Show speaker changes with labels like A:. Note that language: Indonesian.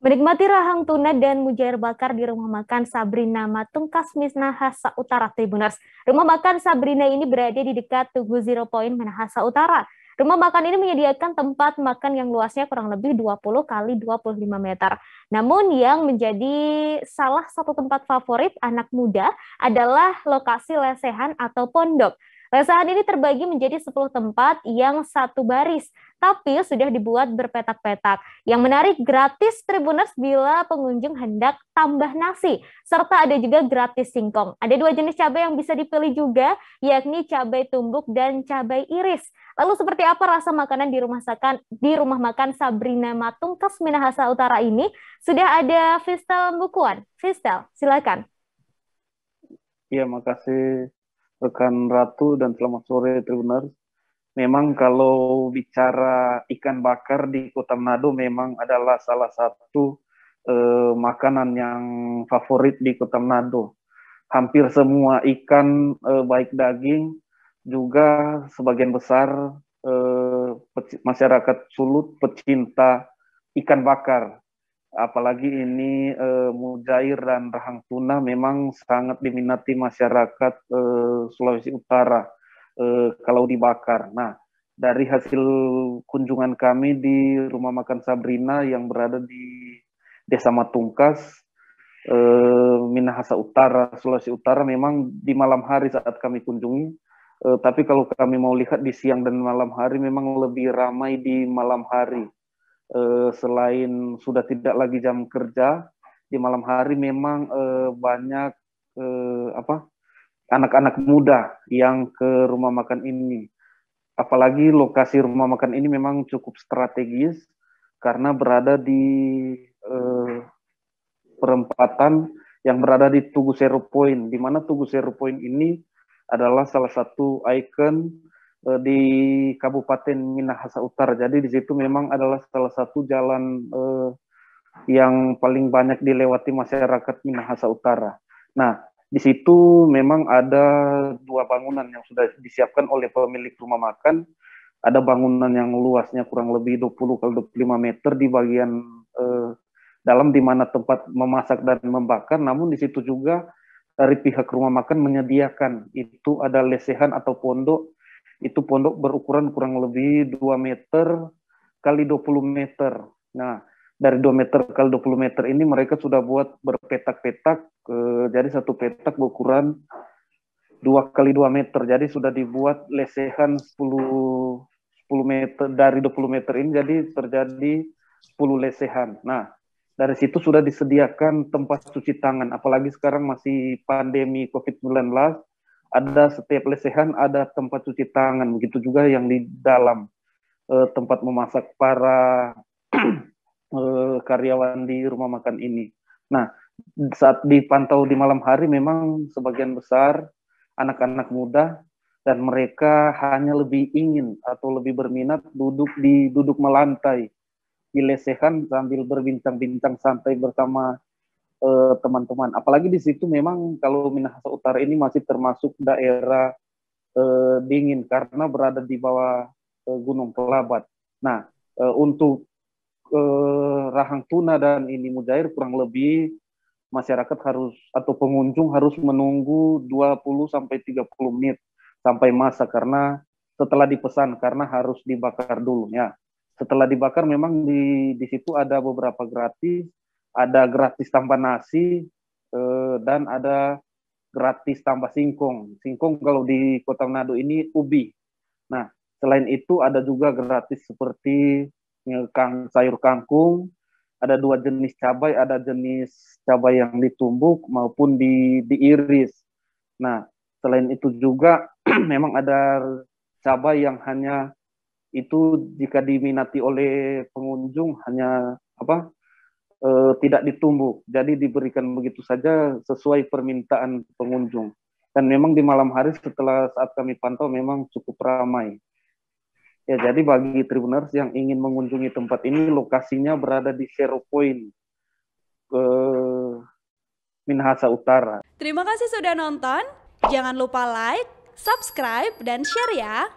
A: Menikmati rahang tuna dan mujair bakar di rumah makan Sabrina Matungkas Misnahasa Utara Tribuners. Rumah makan Sabrina ini berada di dekat Tugu Zero Point Minahasa Utara. Rumah makan ini menyediakan tempat makan yang luasnya kurang lebih 20 kali 25 meter. Namun yang menjadi salah satu tempat favorit anak muda adalah lokasi lesehan atau pondok. Lesahan nah, ini terbagi menjadi 10 tempat yang satu baris, tapi sudah dibuat berpetak-petak. Yang menarik gratis Tribuners bila pengunjung hendak tambah nasi, serta ada juga gratis singkong. Ada dua jenis cabai yang bisa dipilih juga, yakni cabai tumbuk dan cabai iris. Lalu seperti apa rasa makanan di rumah makan di rumah makan Sabrina Matungkas Minahasa Utara ini? Sudah ada Vistel Bukuan. Vistel, silakan.
B: Iya, makasih rekan Ratu dan selamat sore Tribuners. Memang kalau bicara ikan bakar di Kota Manado memang adalah salah satu eh, makanan yang favorit di Kota Manado. Hampir semua ikan eh, baik daging juga sebagian besar eh, masyarakat Sulut pecinta ikan bakar apalagi ini eh, mujair dan rahang tuna memang sangat diminati masyarakat eh, Sulawesi Utara eh, kalau dibakar. Nah, dari hasil kunjungan kami di rumah makan Sabrina yang berada di Desa Matungkas, Minahasa Utara, Sulawesi Utara, memang di malam hari saat kami kunjungi. uh, tapi kalau kami mau lihat di siang dan malam hari, memang lebih ramai di malam hari eh, selain sudah tidak lagi jam kerja di malam hari memang eh, banyak eh, apa anak-anak muda yang ke rumah makan ini. Apalagi lokasi rumah makan ini memang cukup strategis karena berada di eh, perempatan yang berada di Tugu Zero Point, di mana Tugu Zero Point ini adalah salah satu ikon uh, di Kabupaten Minahasa Utara. Jadi di situ memang adalah salah satu jalan uh, yang paling banyak dilewati masyarakat Minahasa Utara. Nah, di situ memang ada dua bangunan yang sudah disiapkan oleh pemilik rumah makan. Ada bangunan yang luasnya kurang lebih 20 kali 25 meter di bagian eh, dalam di mana tempat memasak dan membakar. Namun di situ juga dari pihak rumah makan menyediakan itu ada lesehan atau pondok itu pondok berukuran kurang lebih 2 meter kali 20 meter. Nah, dari 2 meter kali 20 meter ini mereka sudah buat berpetak-petak, eh, jadi satu petak berukuran 2 kali 2 meter, jadi sudah dibuat lesehan 10, 10 meter, dari 20 meter ini jadi terjadi 10 lesehan. Nah, dari situ sudah disediakan tempat cuci tangan, apalagi sekarang masih pandemi COVID-19, ada setiap lesehan ada tempat cuci tangan begitu juga yang di dalam uh, tempat memasak para uh, karyawan di rumah makan ini. Nah saat dipantau di malam hari memang sebagian besar anak-anak muda dan mereka hanya lebih ingin atau lebih berminat duduk di duduk melantai di lesehan sambil berbincang-bincang santai bersama Eh, teman-teman. Eh, Apalagi di situ memang kalau Minahasa Utara ini masih termasuk daerah eh, dingin karena berada di bawah eh, Gunung Kelabat. Nah, eh, untuk eh, Rahang Tuna dan ini Mujair kurang lebih masyarakat harus atau pengunjung harus menunggu 20 sampai 30 menit sampai masa karena setelah dipesan karena harus dibakar dulu ya. Setelah dibakar memang di di situ ada beberapa gratis ada gratis tambah nasi eh, dan ada gratis tambah singkong. Singkong kalau di Kota Manado ini ubi. Nah, selain itu ada juga gratis seperti kang sayur kangkung, ada dua jenis cabai, ada jenis cabai yang ditumbuk maupun di diiris. Nah, selain itu juga memang ada cabai yang hanya itu jika diminati oleh pengunjung hanya apa eh, tidak ditumbuk, jadi diberikan begitu saja sesuai permintaan pengunjung. Dan memang di malam hari setelah saat kami pantau memang cukup ramai. Ya, jadi bagi tribuners yang ingin mengunjungi tempat ini, lokasinya berada di Zero Point, ke Minahasa Utara.
A: Terima kasih sudah nonton. Jangan lupa like, subscribe, dan share ya.